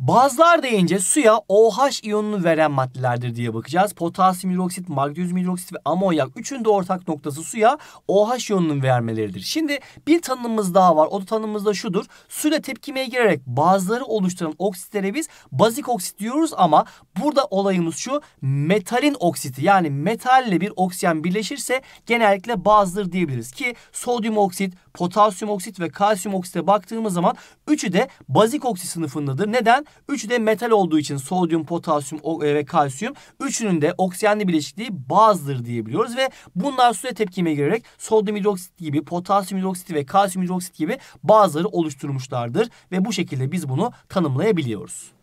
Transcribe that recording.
Bazlar deyince suya OH iyonunu veren maddelerdir diye bakacağız. Potasyum hidroksit, magnezyum hidroksit ve amonyak. Üçünün de ortak noktası suya OH iyonunu vermeleridir. Şimdi bir tanımımız daha var. O tanımımız da şudur. Suyla tepkimeye girerek bazları oluşturan oksitlere biz bazik oksit diyoruz ama burada olayımız şu. Metalin oksiti yani metalle bir oksijen birleşirse genellikle bazdır diyebiliriz ki sodyum oksit, potasyum oksit ve kalsiyum oksite baktığımız zaman üçü de bazik oksit sınıfındadır. Neden? Üçü de metal olduğu için sodyum, potasyum e, ve kalsiyum. Üçünün de oksijenli bileşikliği bazdır diyebiliyoruz ve bunlar suya tepkime girerek sodyum hidroksit gibi, potasyum hidroksit ve kalsiyum hidroksit gibi bazları oluşturmuşlardır ve bu şekilde biz bunu tanımlayabiliyoruz.